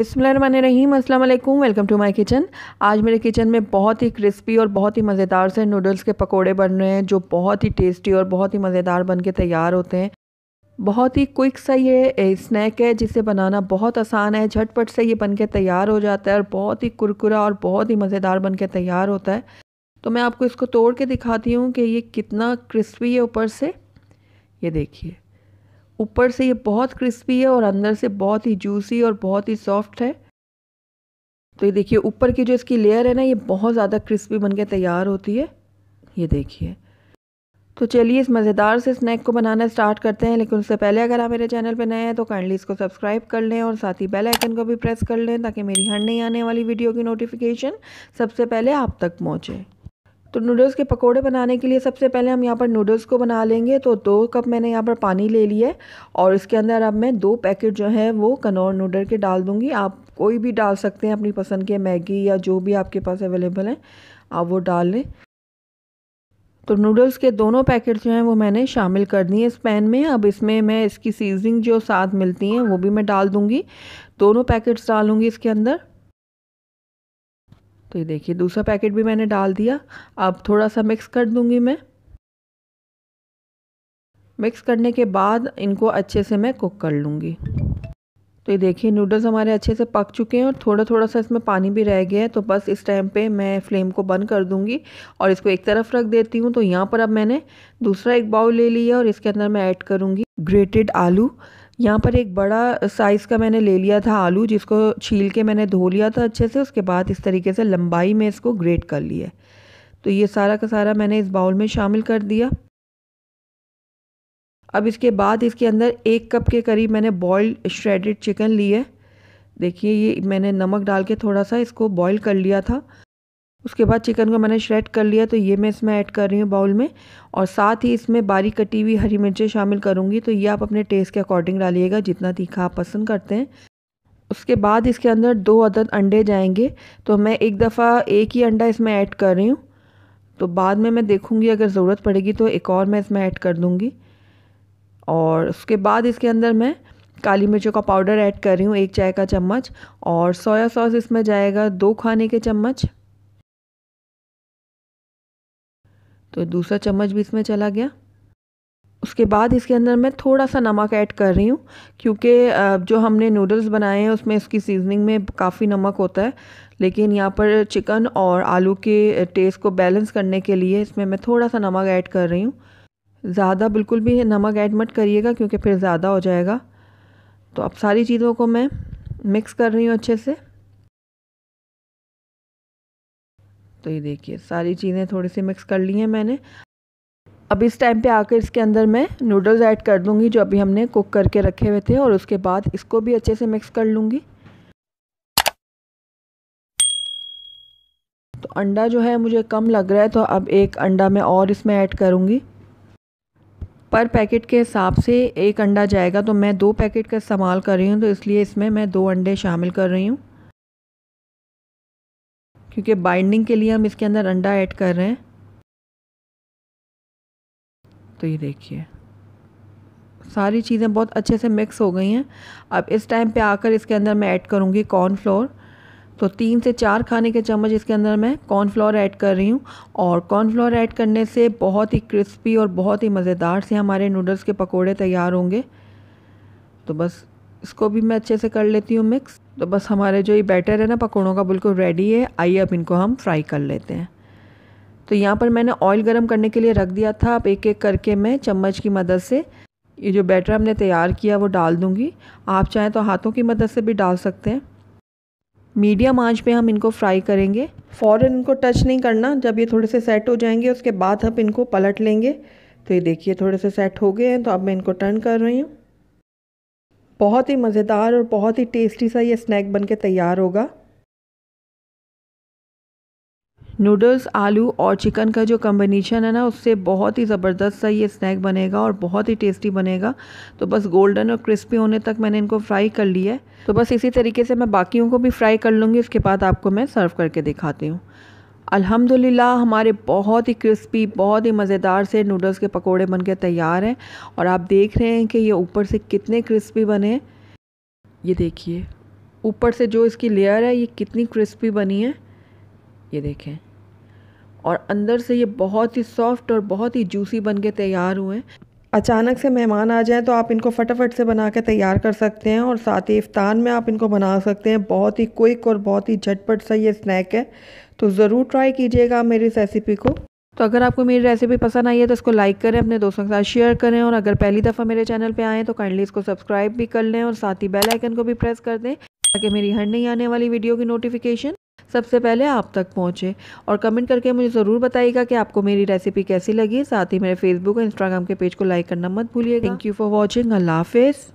बिसमीम अल्लाम welcome to my kitchen आज मेरे किचन में बहुत ही क्रिस्पी और बहुत ही मज़ेदार से नूडल्स के पकोड़े बन रहे हैं जो बहुत ही टेस्टी और बहुत ही मज़ेदार बन के तैयार होते हैं बहुत ही क्विक सा ये स्नैक है जिसे बनाना बहुत आसान है झटपट से ये बन के तैयार हो जाता है और बहुत ही कुरकुरा और बहुत ही मज़ेदार बन के तैयार होता है तो मैं आपको इसको तोड़ के दिखाती हूँ कि ये कितना क्रिस्पी है ऊपर से ये देखिए ऊपर से ये बहुत क्रिस्पी है और अंदर से बहुत ही जूसी और बहुत ही सॉफ्ट है तो ये देखिए ऊपर की जो इसकी लेयर है ना ये बहुत ज़्यादा क्रिस्पी बन तैयार होती है ये देखिए तो चलिए इस मज़ेदार से स्नैक को बनाना स्टार्ट करते हैं लेकिन उससे पहले अगर आप मेरे चैनल पर नए हैं तो काइंडली इसको सब्सक्राइब कर लें और साथ ही बेल आइकन को भी प्रेस कर लें ताकि मेरी हर नहीं आने वाली वीडियो की नोटिफिकेशन सबसे पहले आप तक पहुँचे तो नूडल्स के पकोड़े बनाने के लिए सबसे पहले हम यहाँ पर नूडल्स को बना लेंगे तो दो कप मैंने यहाँ पर पानी ले लिया है और इसके अंदर अब मैं दो पैकेट जो है वो कनौर नूडल के डाल दूँगी आप कोई भी डाल सकते हैं अपनी पसंद के मैगी या जो भी आपके पास अवेलेबल है आप वो डाल लें तो नूडल्स के दोनों पैकेट जो हैं वो मैंने शामिल कर दिए इस पैन में अब इसमें मैं इसकी सीजनिंग जो साथ मिलती हैं वो भी मैं डाल दूँगी दोनों पैकेट्स डालूँगी इसके अंदर तो ये देखिए दूसरा पैकेट भी मैंने डाल दिया अब थोड़ा सा मिक्स कर दूँगी मैं मिक्स करने के बाद इनको अच्छे से मैं कुक कर लूँगी तो ये देखिए नूडल्स हमारे अच्छे से पक चुके हैं और थोड़ा थोड़ा सा इसमें पानी भी रह गया है तो बस इस टाइम पे मैं फ्लेम को बंद कर दूँगी और इसको एक तरफ रख देती हूँ तो यहाँ पर अब मैंने दूसरा एक बाउल ले लिया और इसके अंदर मैं ऐड करूँगी ग्रेटेड आलू यहाँ पर एक बड़ा साइज़ का मैंने ले लिया था आलू जिसको छील के मैंने धो लिया था अच्छे से उसके बाद इस तरीके से लंबाई में इसको ग्रेट कर लिया तो ये सारा का सारा मैंने इस बाउल में शामिल कर दिया अब इसके बाद इसके अंदर एक कप के करीब मैंने बॉयल्ड श्रेडेड चिकन लिए देखिए ये मैंने नमक डाल के थोड़ा सा इसको बॉईल कर लिया था उसके बाद चिकन को मैंने श्रेड कर लिया तो ये मैं इसमें ऐड कर रही हूँ बाउल में और साथ ही इसमें बारीक कटी हुई हरी मिर्चें शामिल करूँगी तो ये आप अपने टेस्ट के अकॉर्डिंग डालिएगा जितना तीखा आप पसंद करते हैं उसके बाद इसके अंदर दो अदद अंडे जाएंगे तो मैं एक दफ़ा एक ही अंडा इसमें ऐड कर रही हूँ तो बाद में मैं देखूँगी अगर ज़रूरत पड़ेगी तो एक और मैं इसमें ऐड कर दूँगी और उसके बाद इसके अंदर मैं काली मिर्चों का पाउडर ऐड कर रही हूँ एक चाय का चम्मच और सोया सॉस इसमें जाएगा दो खाने के चम्मच तो दूसरा चम्मच भी इसमें चला गया उसके बाद इसके अंदर मैं थोड़ा सा नमक ऐड कर रही हूँ क्योंकि जो हमने नूडल्स बनाए हैं उसमें इसकी सीजनिंग में काफ़ी नमक होता है लेकिन यहाँ पर चिकन और आलू के टेस्ट को बैलेंस करने के लिए इसमें मैं थोड़ा सा नमक ऐड कर रही हूँ ज़्यादा बिल्कुल भी नमक ऐड मत करिएगा क्योंकि फिर ज़्यादा हो जाएगा तो अब सारी चीज़ों को मैं मिक्स कर रही हूँ अच्छे से तो ये देखिए सारी चीज़ें थोड़ी सी मिक्स कर ली हैं मैंने अब इस टाइम पे आकर इसके अंदर मैं नूडल्स ऐड कर दूंगी जो अभी हमने कुक करके रखे हुए थे और उसके बाद इसको भी अच्छे से मिक्स कर लूँगी तो अंडा जो है मुझे कम लग रहा है तो अब एक अंडा मैं और इसमें ऐड करूँगी पर पैकेट के हिसाब से एक अंडा जाएगा तो मैं दो पैकेट का इस्तेमाल कर रही हूँ तो इसलिए इसमें मैं दो अंडे शामिल कर रही हूँ क्योंकि बाइंडिंग के लिए हम इसके अंदर अंडा ऐड कर रहे हैं तो ये देखिए सारी चीज़ें बहुत अच्छे से मिक्स हो गई हैं अब इस टाइम पे आकर इसके अंदर मैं ऐड करूँगी कॉर्नफ्लोर तो तीन से चार खाने के चम्मच इसके अंदर मैं कॉर्नफ्लोर ऐड कर रही हूँ और कॉर्नफ्लोर ऐड करने से बहुत ही क्रिस्पी और बहुत ही मज़ेदार से हमारे नूडल्स के पकौड़े तैयार होंगे तो बस इसको भी मैं अच्छे से कर लेती हूँ मिक्स तो बस हमारे जो ये बैटर है ना पकौड़ों का बिल्कुल रेडी है आइए अब इनको हम फ्राई कर लेते हैं तो यहाँ पर मैंने ऑयल गरम करने के लिए रख दिया था अब एक एक करके मैं चम्मच की मदद से ये जो बैटर हमने तैयार किया वो डाल दूँगी आप चाहें तो हाथों की मदद से भी डाल सकते हैं मीडियम आंच पे हम इनको फ्राई करेंगे फ़ौरन इनको टच नहीं करना जब ये थोड़े से सेट हो जाएंगे उसके बाद हम इनको पलट लेंगे तो ये देखिए थोड़े से सेट हो गए हैं तो अब मैं इनको टर्न कर रही हूँ बहुत ही मज़ेदार और बहुत ही टेस्टी सा ये स्नैक बनके तैयार होगा नूडल्स आलू और चिकन का जो कम्बिनेशन है ना उससे बहुत ही ज़बरदस्त सा ये स्नैक बनेगा और बहुत ही टेस्टी बनेगा तो बस गोल्डन और क्रिस्पी होने तक मैंने इनको फ्राई कर लिया है तो बस इसी तरीके से मैं बाकियों को भी फ्राई कर लूँगी उसके बाद आपको मैं सर्व करके दिखाती हूँ अल्हम्दुलिल्लाह हमारे बहुत ही क्रिस्पी बहुत ही मज़ेदार से नूडल्स के पकोड़े बन के तैयार हैं और आप देख रहे हैं कि ये ऊपर से कितने क्रिस्पी बने ये देखिए ऊपर से जो इसकी लेयर है ये कितनी क्रिस्पी बनी है ये देखें और अंदर से ये बहुत ही सॉफ्ट और बहुत ही जूसी बन के तैयार हुए हैं अचानक से मेहमान आ जाएं तो आप इनको फटाफट से बना के तैयार कर सकते हैं और साथ ही इफ्तार में आप इनको बना सकते हैं बहुत ही क्विक और बहुत ही झटपट सा ये स्नैक है तो ज़रूर ट्राई कीजिएगा मेरी इस रेसिपी को तो अगर आपको मेरी रेसिपी पसंद आई है तो इसको लाइक करें अपने दोस्तों के साथ शेयर करें और अगर पहली दफ़ा मेरे चैनल पर आएँ तो काइंडली इसको सब्सक्राइब भी कर लें और साथ ही बेलाइकन को भी प्रेस कर दें ताकि मेरी हर नहीं आने वाली वीडियो की नोटिफिकेशन सबसे पहले आप तक पहुँचे और कमेंट करके मुझे ज़रूर बताइएगा कि आपको मेरी रेसिपी कैसी लगी साथ ही मेरे फेसबुक और इंस्टाग्राम के पेज को लाइक करना मत भूलिएगा थैंक यू फॉर वॉचिंग अल्लाह हाफिज़